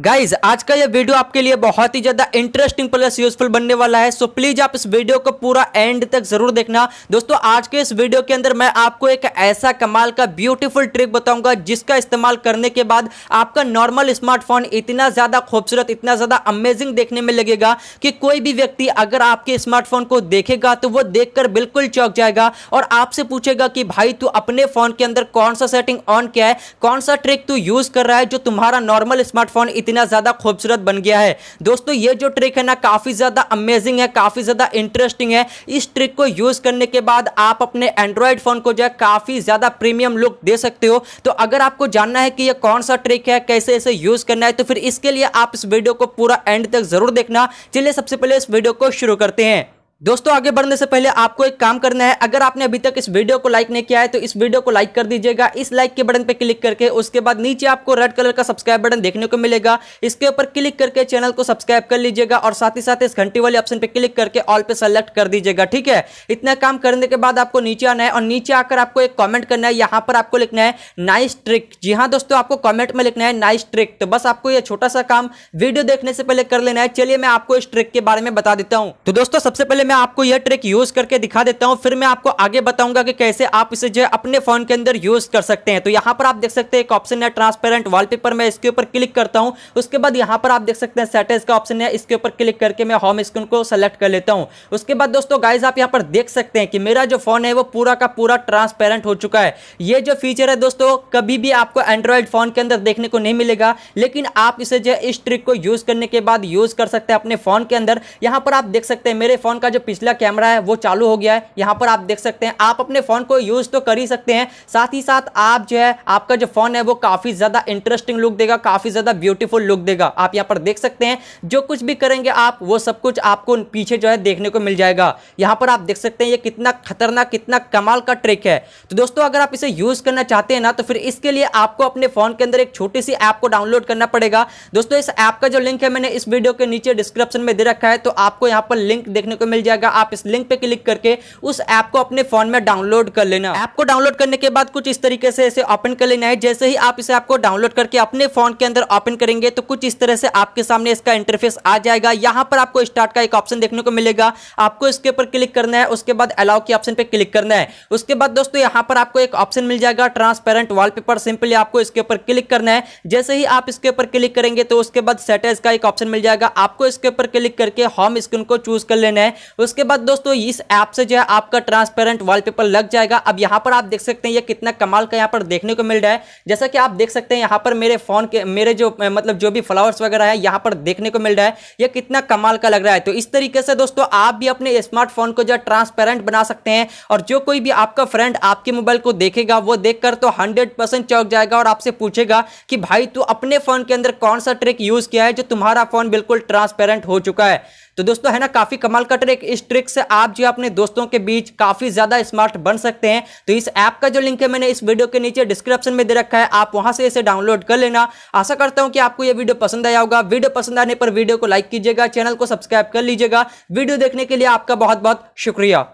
guys आज का यह वीडियो आपके लिए बहुत ही ज्यादा इंटरेस्टिंग प्लस यूजफुल बनने वाला है सो प्लीज आप इस वीडियो को पूरा एंड तक जरूर देखना दोस्तों आज के इस वीडियो के अंदर मैं आपको एक ऐसा कमाल का ब्यूटीफुल ट्रिक बताऊंगा जिसका इस्तेमाल करने के बाद आपका नॉर्मल स्मार्टफोन इतना ज्यादा खूबसूरत इतना ज्यादा अमेजिंग देखने में लगेगा कि कोई भी व्यक्ति अगर आपके स्मार्टफोन को देखेगा तो वो देख बिल्कुल चौक जाएगा और आपसे पूछेगा कि भाई तू अपने फोन के अंदर कौन सा सेटिंग ऑन किया है कौन सा ट्रिक तू यूज कर रहा है जो तुम्हारा नॉर्मल स्मार्टफोन कितना ज़्यादा खूबसूरत बन गया है दोस्तों ये जो ट्रिक है ना काफ़ी ज़्यादा अमेजिंग है काफ़ी ज़्यादा इंटरेस्टिंग है इस ट्रिक को यूज़ करने के बाद आप अपने एंड्रॉयड फ़ोन को जो है काफ़ी ज़्यादा प्रीमियम लुक दे सकते हो तो अगर आपको जानना है कि यह कौन सा ट्रिक है कैसे इसे यूज़ करना है तो फिर इसके लिए आप इस वीडियो को पूरा एंड तक ज़रूर देखना चलिए सबसे पहले इस वीडियो को शुरू करते हैं दोस्तों आगे बढ़ने से पहले आपको एक काम करना है अगर आपने अभी तक इस वीडियो को लाइक नहीं किया है तो इस वीडियो को लाइक कर दीजिएगा इस लाइक के बटन पर क्लिक करके उसके बाद नीचे आपको रेड कलर का सब्सक्राइब बटन देखने को मिलेगा इसके ऊपर क्लिक करके चैनल को सब्सक्राइब कर लीजिएगा और साथ ही साथ इस घंटी वाले ऑप्शन पर क्लिक करके ऑल पे सेलेक्ट कर दीजिएगा ठीक है इतना काम करने के बाद आपको नीचे आना है और नीचे आकर आपको एक कॉमेंट करना है यहाँ पर आपको लिखना है नाइस ट्रिक जी हाँ दोस्तों आपको कॉमेंट में लिखना है नाइस ट्रिक तो बस आपको यह छोटा सा काम वीडियो देखने से पहले कर लेना है चलिए मैं आपको इस ट्रिक के बारे में बता देता हूँ तो दोस्तों सबसे पहले पहले मैं आपको यह ट्रिक यूज करके दिखा देता हूं फिर मैं आपको आगे बताऊंगा कि कैसे आप इसे जो है अपने फोन के अंदर यूज कर सकते हैं तो यहां पर आप देख सकते हैं एक ऑप्शन है ट्रांसपेरेंट वॉलपेपर मैं इसके ऊपर क्लिक करता हूं उसके बाद यहां पर आप देख सकते हैं सेटेज का ऑप्शन है इसके ऊपर क्लिक करके मैं होम स्क्रीन को सेलेक्ट कर लेता हूं उसके बाद दोस्तों गाइज आप यहां पर देख सकते हैं कि मेरा जो फोन है वो पूरा का पूरा ट्रांसपेरेंट हो चुका है ये जो फीचर है दोस्तों कभी भी आपको एंड्रॉयड फोन के अंदर देखने को नहीं मिलेगा लेकिन आप इसे जो है इस ट्रिक को यूज करने के बाद यूज कर सकते हैं अपने फोन के अंदर यहां पर आप देख सकते हैं मेरे फोन का जो पिछला कैमरा है वो चालू हो गया है यहाँ पर आप देख सकते हैं आप अपने फ़ोन को यूज़ तो कर ही सकते हैं साथ ही साथ आप जो है आपका जो फ़ोन है वो काफ़ी ज़्यादा इंटरेस्टिंग लुक देगा काफ़ी ज़्यादा ब्यूटीफुल लुक देगा आप यहाँ पर देख सकते हैं जो कुछ भी करेंगे आप वो सब कुछ आपको पीछे जो है देखने को मिल जाएगा यहाँ पर आप देख सकते हैं ये कितना खतरनाक कितना कमाल का ट्रिक है तो दोस्तों अगर आप इसे यूज़ करना चाहते हैं ना तो फिर इसके लिए आपको अपने फ़ोन के अंदर एक छोटी सी ऐप को डाउनलोड करना पड़ेगा दोस्तों इस ऐप का जो लिंक है मैंने इस वीडियो के नीचे डिस्क्रिप्शन में दे रखा है तो आपको यहाँ पर लिंक देखने को मिल जाएगा आप इस लिंक पे क्लिक करके उस ऐप को अपने फोन में डाउनलोड कर लेना ऐप को डाउनलोड करने के बाद कुछ इस तरीके से इसे ओपन कर लेना है जैसे ही आप इसे आपको डाउनलोड करके अपने फोन के अंदर ओपन करेंगे तो कुछ इस तरह से आपके सामने इसका इंटरफेस आ जाएगा यहाँ पर आपको स्टार्ट का एक ऑप्शन देखने को मिलेगा आपको इसके ऊपर क्लिक करना है उसके बाद अलाउ के ऑप्शन पर क्लिक करना है उसके बाद दोस्तों यहाँ पर आपको एक ऑप्शन मिल जाएगा ट्रांसपेरेंट वॉलपेपर सिंपली आपको इसके ऊपर क्लिक करना है जैसे ही आप इसके ऊपर क्लिक करेंगे तो उसके बाद सेटेज का एक ऑप्शन मिल जाएगा आपको इसके ऊपर क्लिक करके होम स्क्रीन को चूज कर लेना है उसके बाद दोस्तों इस ऐप से जो है आपका ट्रांसपेरेंट वॉलपेपर लग जाएगा अब यहाँ पर आप देख सकते हैं ये कितना कमाल का यहाँ पर देखने को मिल रहा है जैसा कि आप देख सकते हैं यहाँ पर मेरे फोन के मेरे जो मतलब जो भी फ्लावर्स वगैरह है यहाँ पर देखने को मिल रहा है यह कितना कमाल का लग रहा है तो इस तरीके से दोस्तों आप भी अपने स्मार्टफोन को जो ट्रांसपेरेंट बना सकते हैं और जो कोई भी आपका फ्रेंड आपके मोबाइल को देखेगा वो देख तो हंड्रेड परसेंट चौक जाएगा और आपसे पूछेगा कि भाई तू अपने फोन के अंदर कौन सा ट्रिक यूज किया है जो तुम्हारा फोन बिल्कुल ट्रांसपेरेंट हो चुका है तो दोस्तों है ना काफ़ी कमाल का ट्रिक इस ट्रिक से आप जो अपने दोस्तों के बीच काफ़ी ज़्यादा स्मार्ट बन सकते हैं तो इस ऐप का जो लिंक है मैंने इस वीडियो के नीचे डिस्क्रिप्शन में दे रखा है आप वहाँ से इसे डाउनलोड कर लेना आशा करता हूँ कि आपको यह वीडियो पसंद आया होगा वीडियो पसंद आने पर वीडियो को लाइक कीजिएगा चैनल को सब्सक्राइब कर लीजिएगा वीडियो देखने के लिए आपका बहुत बहुत शुक्रिया